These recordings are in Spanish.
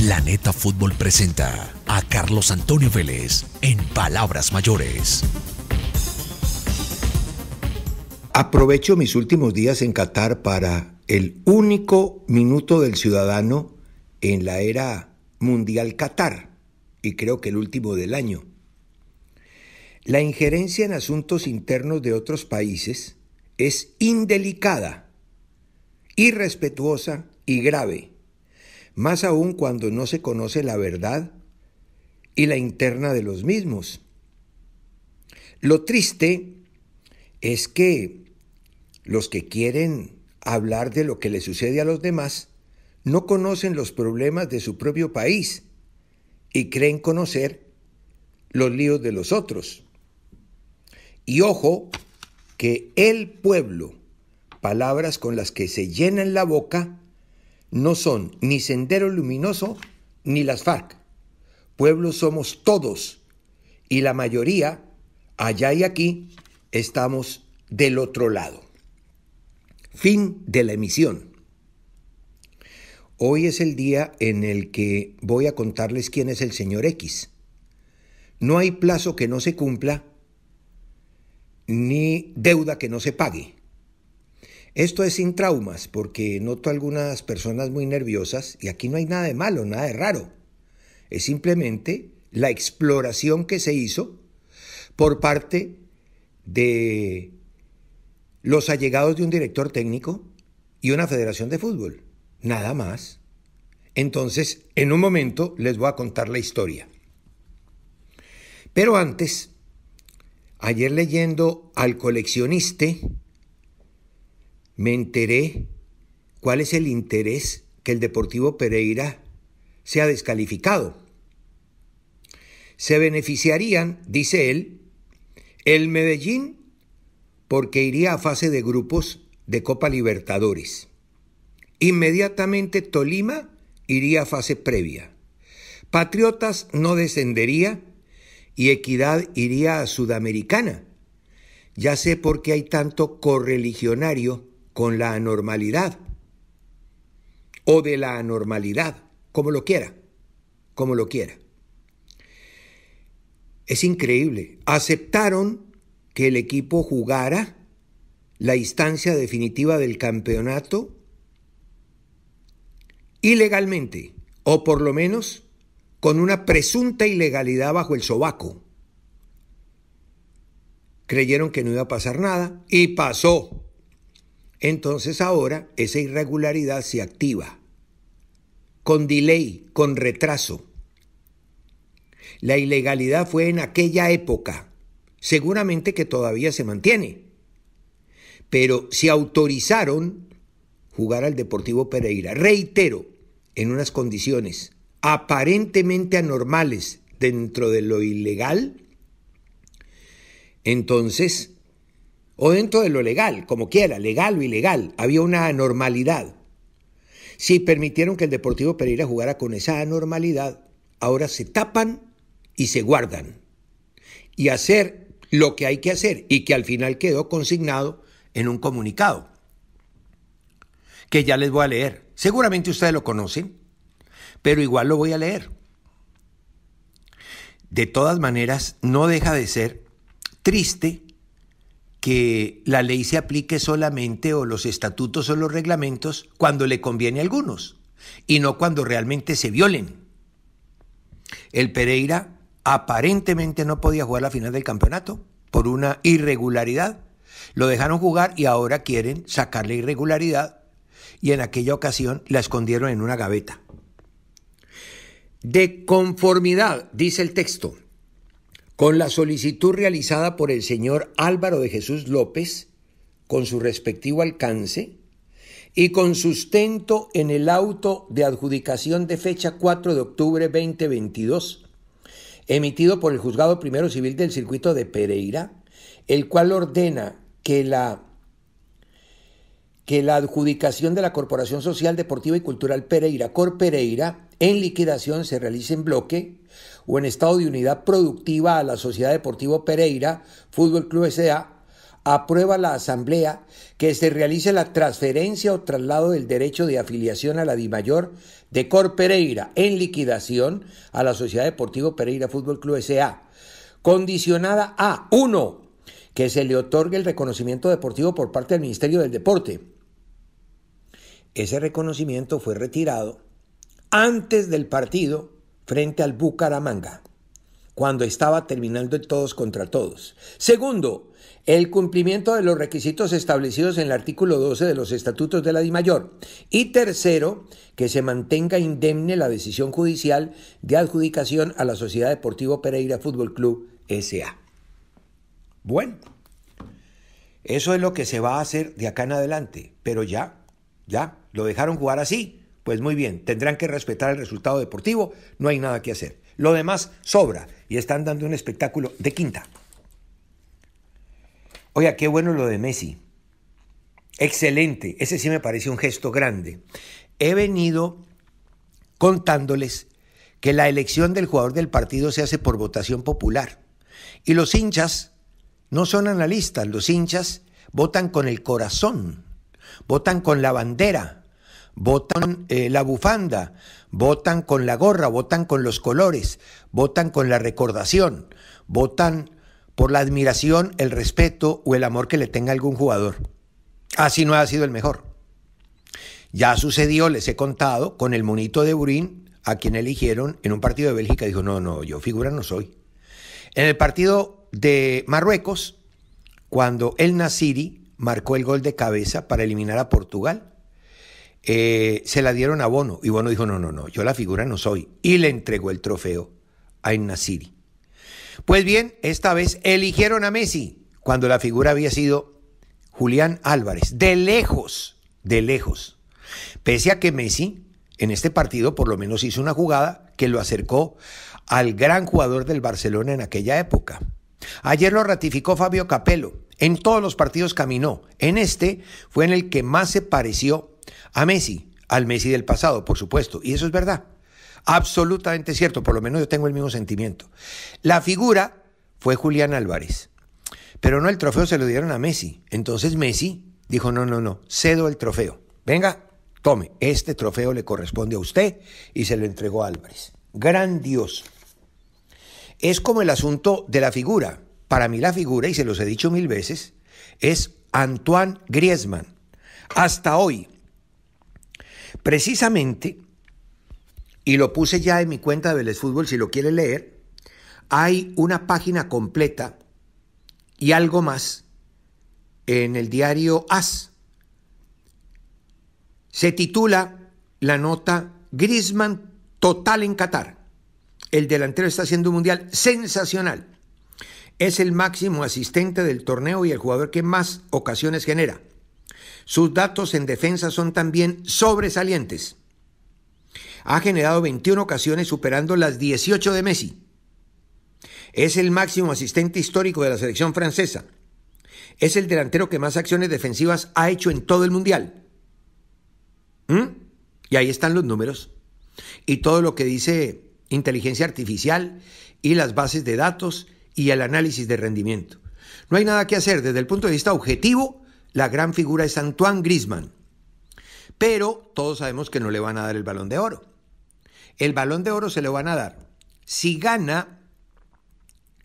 Planeta Fútbol presenta a Carlos Antonio Vélez en Palabras Mayores. Aprovecho mis últimos días en Qatar para el único minuto del ciudadano en la era mundial Qatar, y creo que el último del año. La injerencia en asuntos internos de otros países es indelicada, irrespetuosa y grave más aún cuando no se conoce la verdad y la interna de los mismos. Lo triste es que los que quieren hablar de lo que le sucede a los demás no conocen los problemas de su propio país y creen conocer los líos de los otros. Y ojo que el pueblo, palabras con las que se llenan la boca, no son ni Sendero Luminoso ni las FARC. Pueblos somos todos y la mayoría, allá y aquí, estamos del otro lado. Fin de la emisión. Hoy es el día en el que voy a contarles quién es el señor X. No hay plazo que no se cumpla ni deuda que no se pague. Esto es sin traumas, porque noto algunas personas muy nerviosas y aquí no hay nada de malo, nada de raro. Es simplemente la exploración que se hizo por parte de los allegados de un director técnico y una federación de fútbol. Nada más. Entonces, en un momento les voy a contar la historia. Pero antes, ayer leyendo al coleccioniste, me enteré cuál es el interés que el Deportivo Pereira sea descalificado. Se beneficiarían, dice él, el Medellín porque iría a fase de grupos de Copa Libertadores. Inmediatamente Tolima iría a fase previa. Patriotas no descendería y Equidad iría a Sudamericana. Ya sé por qué hay tanto correligionario con la anormalidad o de la anormalidad, como lo quiera, como lo quiera. Es increíble. Aceptaron que el equipo jugara la instancia definitiva del campeonato ilegalmente, o por lo menos con una presunta ilegalidad bajo el sobaco. Creyeron que no iba a pasar nada y pasó. Entonces ahora esa irregularidad se activa con delay, con retraso. La ilegalidad fue en aquella época, seguramente que todavía se mantiene, pero si autorizaron jugar al Deportivo Pereira, reitero, en unas condiciones aparentemente anormales dentro de lo ilegal, entonces o dentro de lo legal, como quiera, legal o ilegal, había una anormalidad. Si permitieron que el Deportivo Pereira jugara con esa anormalidad, ahora se tapan y se guardan. Y hacer lo que hay que hacer y que al final quedó consignado en un comunicado que ya les voy a leer. Seguramente ustedes lo conocen, pero igual lo voy a leer. De todas maneras, no deja de ser triste que la ley se aplique solamente o los estatutos o los reglamentos cuando le conviene a algunos y no cuando realmente se violen. El Pereira aparentemente no podía jugar la final del campeonato por una irregularidad. Lo dejaron jugar y ahora quieren sacar la irregularidad y en aquella ocasión la escondieron en una gaveta. De conformidad, dice el texto, con la solicitud realizada por el señor Álvaro de Jesús López, con su respectivo alcance, y con sustento en el auto de adjudicación de fecha 4 de octubre 2022, emitido por el Juzgado Primero Civil del Circuito de Pereira, el cual ordena que la, que la adjudicación de la Corporación Social Deportiva y Cultural Pereira, Cor Pereira, en liquidación se realice en bloque, o en estado de unidad productiva a la Sociedad Deportivo Pereira Fútbol Club S.A., aprueba la Asamblea que se realice la transferencia o traslado del derecho de afiliación a la DIMAYOR de Cor Pereira en liquidación a la Sociedad Deportiva Pereira Fútbol Club S.A., condicionada a 1. que se le otorgue el reconocimiento deportivo por parte del Ministerio del Deporte. Ese reconocimiento fue retirado antes del partido frente al Bucaramanga, cuando estaba terminando el todos contra todos. Segundo, el cumplimiento de los requisitos establecidos en el artículo 12 de los estatutos de la DIMAYOR. Y tercero, que se mantenga indemne la decisión judicial de adjudicación a la Sociedad Deportivo Pereira Fútbol Club S.A. Bueno, eso es lo que se va a hacer de acá en adelante, pero ya, ya, lo dejaron jugar así. Pues muy bien, tendrán que respetar el resultado deportivo, no hay nada que hacer. Lo demás sobra y están dando un espectáculo de quinta. Oiga, qué bueno lo de Messi. Excelente, ese sí me parece un gesto grande. He venido contándoles que la elección del jugador del partido se hace por votación popular. Y los hinchas no son analistas, los hinchas votan con el corazón, votan con la bandera, votan eh, la bufanda, votan con la gorra, votan con los colores, votan con la recordación, votan por la admiración, el respeto o el amor que le tenga algún jugador. Así no ha sido el mejor. Ya sucedió, les he contado, con el monito de Burín, a quien eligieron en un partido de Bélgica, dijo, no, no, yo figura no soy. En el partido de Marruecos, cuando el Nasiri marcó el gol de cabeza para eliminar a Portugal, eh, se la dieron a Bono. Y Bono dijo, no, no, no, yo la figura no soy. Y le entregó el trofeo a Nasiri. Pues bien, esta vez eligieron a Messi cuando la figura había sido Julián Álvarez. De lejos, de lejos. Pese a que Messi en este partido por lo menos hizo una jugada que lo acercó al gran jugador del Barcelona en aquella época. Ayer lo ratificó Fabio Capello. En todos los partidos caminó. En este fue en el que más se pareció a Messi, al Messi del pasado, por supuesto, y eso es verdad. Absolutamente cierto, por lo menos yo tengo el mismo sentimiento. La figura fue Julián Álvarez, pero no el trofeo se lo dieron a Messi. Entonces Messi dijo, no, no, no, cedo el trofeo. Venga, tome, este trofeo le corresponde a usted y se lo entregó a Álvarez. Grandioso. Es como el asunto de la figura. Para mí la figura, y se los he dicho mil veces, es Antoine Griezmann. Hasta hoy, Precisamente, y lo puse ya en mi cuenta de Vélez Fútbol si lo quiere leer, hay una página completa y algo más en el diario AS. Se titula la nota Grisman total en Qatar. El delantero está haciendo un mundial sensacional. Es el máximo asistente del torneo y el jugador que más ocasiones genera. Sus datos en defensa son también sobresalientes. Ha generado 21 ocasiones superando las 18 de Messi. Es el máximo asistente histórico de la selección francesa. Es el delantero que más acciones defensivas ha hecho en todo el Mundial. ¿Mm? Y ahí están los números. Y todo lo que dice inteligencia artificial y las bases de datos y el análisis de rendimiento. No hay nada que hacer desde el punto de vista objetivo la gran figura es Antoine Grisman. Pero todos sabemos que no le van a dar el balón de oro. El balón de oro se le van a dar si gana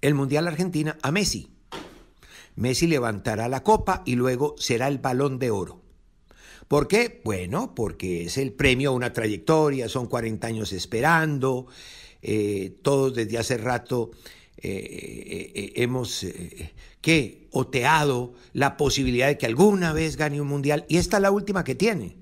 el Mundial Argentina a Messi. Messi levantará la copa y luego será el balón de oro. ¿Por qué? Bueno, porque es el premio a una trayectoria, son 40 años esperando, eh, todos desde hace rato eh, eh, hemos que oteado la posibilidad de que alguna vez gane un mundial y esta es la última que tiene.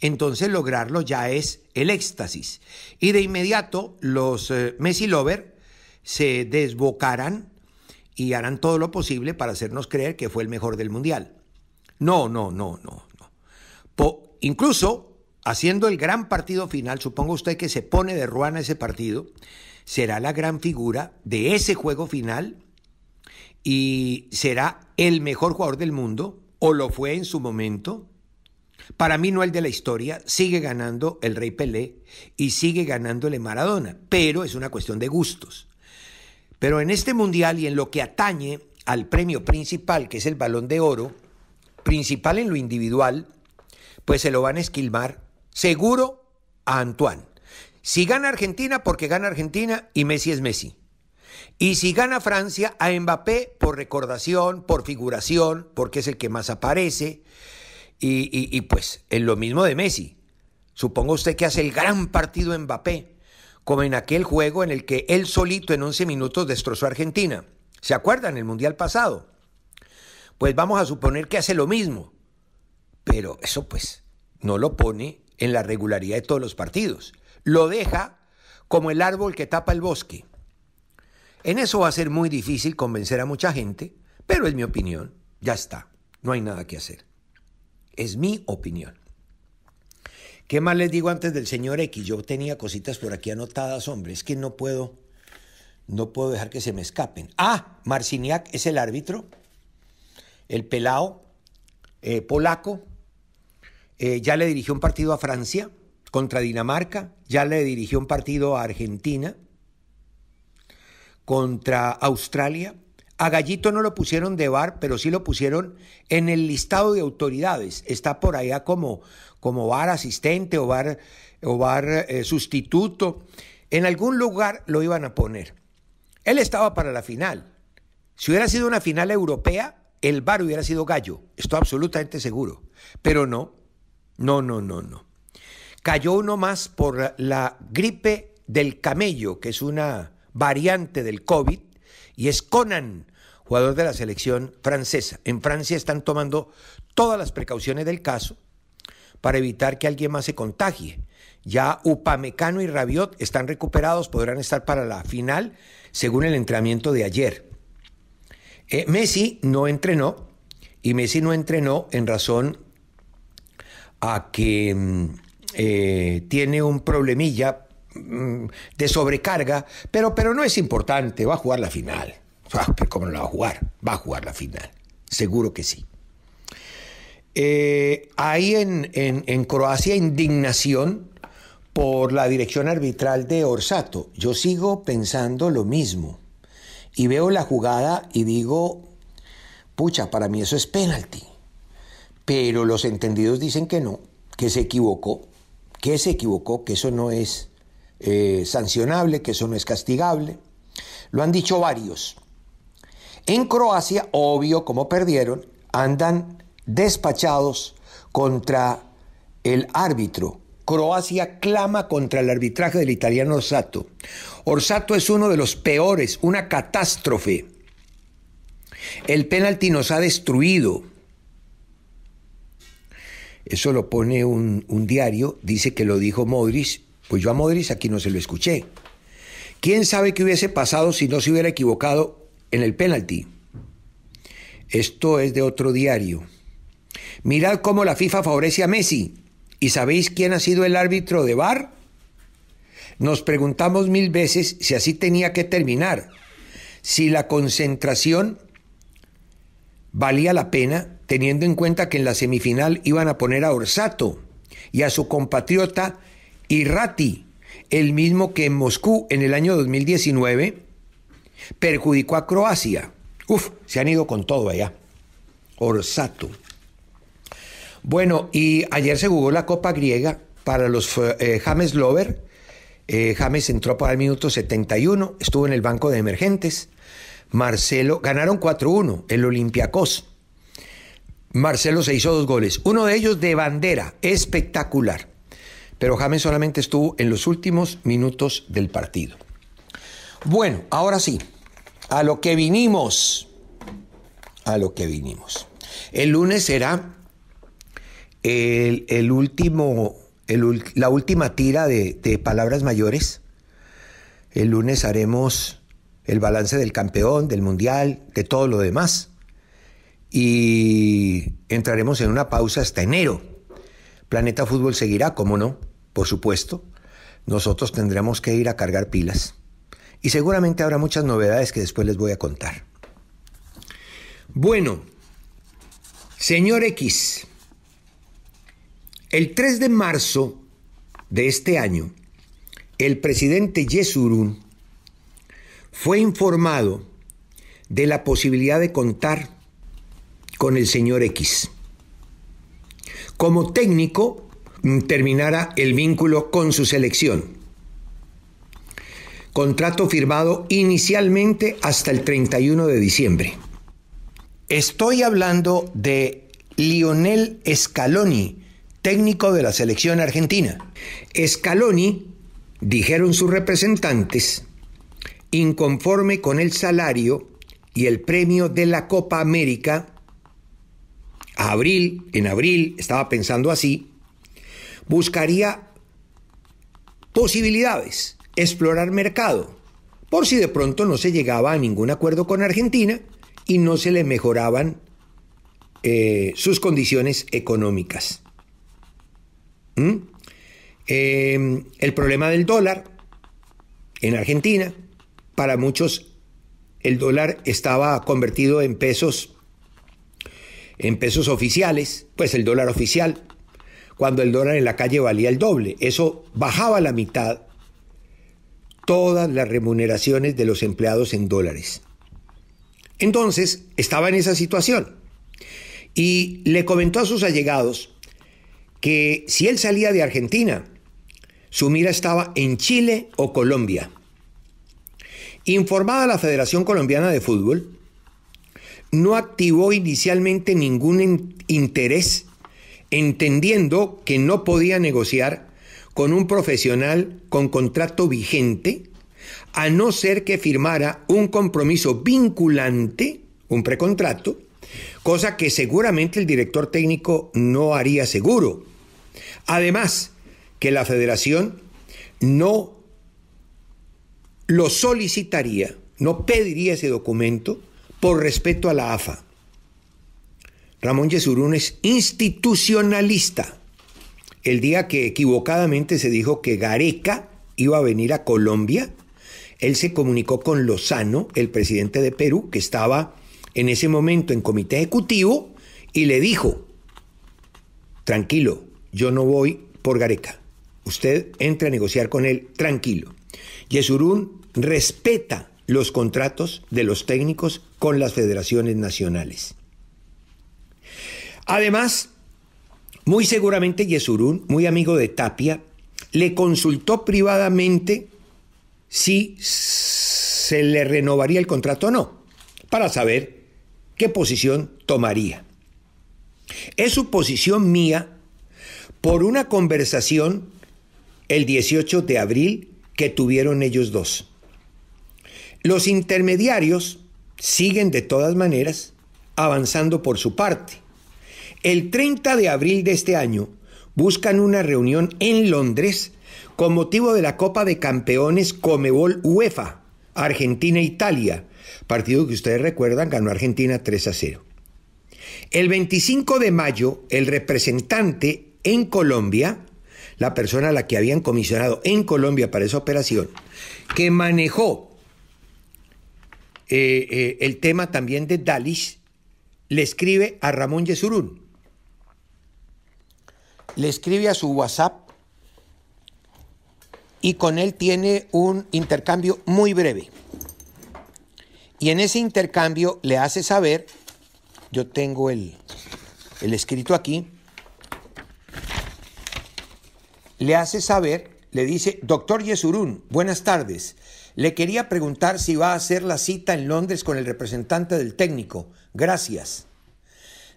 Entonces lograrlo ya es el éxtasis. Y de inmediato los eh, Messi Lover se desbocarán y harán todo lo posible para hacernos creer que fue el mejor del mundial. No, no, no, no. no. incluso haciendo el gran partido final, supongo usted que se pone de ruana ese partido, será la gran figura de ese juego final y será el mejor jugador del mundo, o lo fue en su momento. Para mí no el de la historia, sigue ganando el Rey Pelé y sigue ganándole Maradona, pero es una cuestión de gustos. Pero en este mundial y en lo que atañe al premio principal, que es el balón de oro, principal en lo individual, pues se lo van a esquilmar seguro a Antoine. Si gana Argentina, porque gana Argentina y Messi es Messi. Y si gana Francia, a Mbappé por recordación, por figuración, porque es el que más aparece. Y, pues en lo mismo de Messi. Supongo usted que hace el gran partido Mbappé, como en aquel juego en el que él solito en 11 minutos destrozó a Argentina. ¿Se acuerdan? El Mundial pasado. Pues vamos a suponer que hace lo mismo. Pero eso pues no lo pone en la regularidad de todos los partidos. Lo deja como el árbol que tapa el bosque. En eso va a ser muy difícil convencer a mucha gente, pero es mi opinión, ya está, no hay nada que hacer. Es mi opinión. ¿Qué más les digo antes del señor X? Yo tenía cositas por aquí anotadas, hombre, es que no puedo, no puedo dejar que se me escapen. Ah, Marciniak es el árbitro, el pelao eh, polaco, eh, ya le dirigió un partido a Francia contra Dinamarca, ya le dirigió un partido a Argentina contra Australia. A Gallito no lo pusieron de bar, pero sí lo pusieron en el listado de autoridades. Está por allá como, como bar asistente o bar, o bar eh, sustituto. En algún lugar lo iban a poner. Él estaba para la final. Si hubiera sido una final europea, el bar hubiera sido Gallo. Estoy absolutamente seguro. Pero no, no, no, no, no. Cayó uno más por la gripe del camello, que es una variante del COVID y es Conan, jugador de la selección francesa. En Francia están tomando todas las precauciones del caso para evitar que alguien más se contagie. Ya Upamecano y Rabiot están recuperados, podrán estar para la final según el entrenamiento de ayer. Eh, Messi no entrenó y Messi no entrenó en razón a que mm, eh, tiene un problemilla Mm, de sobrecarga, pero, pero no es importante, va a jugar la final. ¿Cómo no la va a jugar? Va a jugar la final, seguro que sí. hay eh, ahí en, en, Croacia indignación por la dirección arbitral de Orsato. Yo sigo pensando lo mismo y veo la jugada y digo, pucha, para mí eso es penalti. Pero los entendidos dicen que no, que se equivocó, que se equivocó, que eso no es eh, sancionable, que eso no es castigable. Lo han dicho varios. En Croacia, obvio, como perdieron, andan despachados contra el árbitro. Croacia clama contra el arbitraje del italiano Orsato. Orsato es uno de los peores, una catástrofe. El penalti nos ha destruido. Eso lo pone un, un diario, dice que lo dijo Modric pues yo a Modric aquí no se lo escuché. ¿Quién sabe qué hubiese pasado si no se hubiera equivocado en el penalti? Esto es de otro diario. Mirad cómo la FIFA favorece a Messi. ¿Y sabéis quién ha sido el árbitro de VAR? Nos preguntamos mil veces si así tenía que terminar, si la concentración valía la pena, teniendo en cuenta que en la semifinal iban a poner a Orsato y a su compatriota y Ratti, el mismo que en Moscú en el año 2019 perjudicó a Croacia. Uf, se han ido con todo allá. Orsato. Bueno, y ayer se jugó la Copa Griega para los eh, James Lover. Eh, James entró para el minuto 71, estuvo en el banco de emergentes. Marcelo, ganaron 4-1 el Olympiacos. Marcelo se hizo dos goles, uno de ellos de bandera, espectacular pero James solamente estuvo en los últimos minutos del partido. Bueno, ahora sí, a lo que vinimos, a lo que vinimos. El lunes será el, último, la última tira de, de palabras mayores. El lunes haremos el balance del campeón, del mundial, de todo lo demás. Y entraremos en una pausa hasta enero. Planeta Fútbol seguirá, ¿cómo no? Por supuesto, nosotros tendremos que ir a cargar pilas y seguramente habrá muchas novedades que después les voy a contar. Bueno, señor X, el 3 de marzo de este año, el presidente Yesurún fue informado de la posibilidad de contar con el señor X como técnico Mm, terminara el vínculo con su selección. Contrato firmado inicialmente hasta el 31 de diciembre. Estoy hablando de Lionel Scaloni, técnico de la selección argentina. Scaloni, dijeron sus representantes, inconforme con el salario y el premio de la Copa América, abril, en abril estaba pensando así, buscaría posibilidades, explorar mercado, por si de pronto no se llegaba a ningún acuerdo con Argentina y no se le mejoraban eh, sus condiciones económicas. ¿Mm? Em, el problema del dólar en Argentina, para muchos el dólar estaba convertido en pesos, en pesos oficiales, pues el dólar oficial, cuando el dólar en la calle valía el doble. Eso bajaba la mitad todas las remuneraciones de los empleados en dólares. Entonces, estaba en esa situación. Y le comentó a sus allegados que si él salía de Argentina, su mira estaba en Chile o Colombia. Informada la Federación Colombiana de Fútbol, no activó inicialmente ningún interés entendiendo que no podía negociar con un profesional con contrato vigente, a no ser que firmara un compromiso vinculante, un precontrato, cosa que seguramente el director técnico no haría seguro. Además, que la federación no lo solicitaría, no pediría ese documento por respeto a la AFA. Ramón Yesurún es institucionalista. El día que equivocadamente se dijo que Gareca iba a venir a Colombia, él se comunicó con Lozano, el presidente de Perú, que estaba en ese momento en comité ejecutivo, y le dijo, tranquilo, yo no voy por Gareca. Usted entra a negociar con él tranquilo. Yesurún respeta los contratos de los técnicos con las federaciones nacionales. Además, muy seguramente Yesurún, muy amigo de Tapia, le consultó privadamente si se le renovaría el contrato o no, para saber qué posición tomaría. Es su posición mía por una conversación el 18 de abril que tuvieron ellos dos. Los intermediarios siguen de todas maneras avanzando por su parte. El 30 de abril de este año buscan una reunión en Londres con motivo de la Copa de Campeones Comebol UEFA, Argentina-Italia, partido que ustedes recuerdan ganó Argentina 3 a 0. El 25 de mayo, el representante en Colombia, la persona a la que habían comisionado en Colombia para esa operación, que manejó eh, eh, el tema también de dalí le escribe a Ramón Yesurún le escribe a su WhatsApp y con él tiene un intercambio muy breve. Y en ese intercambio le hace saber, yo tengo el, escrito aquí, le hace saber, le dice, doctor Yesurún, buenas tardes. Le quería preguntar si va a hacer la cita en Londres con el representante del técnico. Gracias.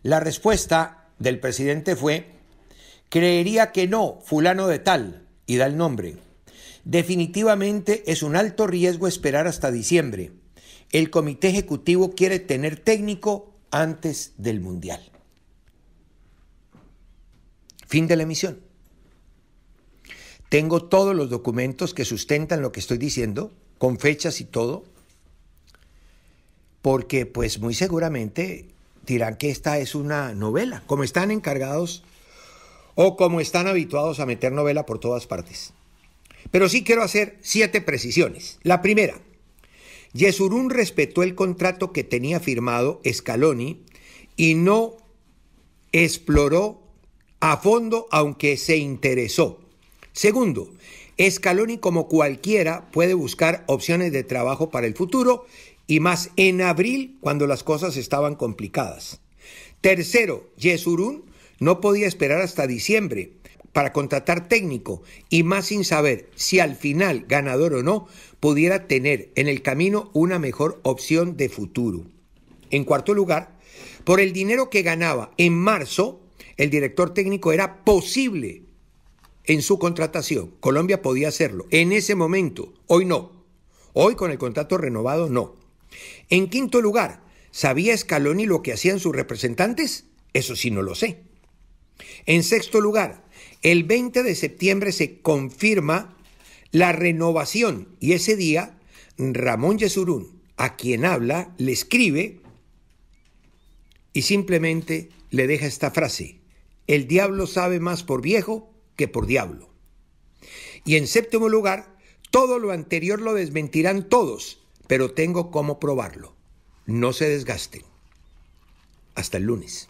La respuesta del presidente fue, Creería que no, fulano de tal, y da el nombre. Definitivamente es un alto riesgo esperar hasta diciembre. El comité ejecutivo quiere tener técnico antes del Mundial. Fin de la emisión. Tengo todos los documentos que sustentan lo que estoy diciendo, con fechas y todo, porque pues muy seguramente dirán que esta es una novela. Como están encargados o como están habituados a meter novela por todas partes. Pero sí quiero hacer siete precisiones. La primera, Yesurún respetó el contrato que tenía firmado Scaloni y no exploró a fondo aunque se interesó. Segundo, Scaloni como cualquiera puede buscar opciones de trabajo para el futuro y más en abril cuando las cosas estaban complicadas. Tercero, Yesurún no podía esperar hasta diciembre para contratar técnico y más sin saber si al final, ganador o no, pudiera tener en el camino una mejor opción de futuro. En cuarto lugar, por el dinero que ganaba en marzo, el director técnico era posible en su contratación. Colombia podía hacerlo en ese momento, hoy no. Hoy con el contrato renovado no. En quinto lugar, ¿sabía Scaloni lo que hacían sus representantes? Eso sí no lo sé. En sexto lugar, el 20 de septiembre se confirma la renovación y ese día Ramón Yesurún, a quien habla, le escribe y simplemente le deja esta frase, el diablo sabe más por viejo que por diablo. Y en séptimo lugar, todo lo anterior lo desmentirán todos, pero tengo cómo probarlo. No se desgasten. Hasta el lunes.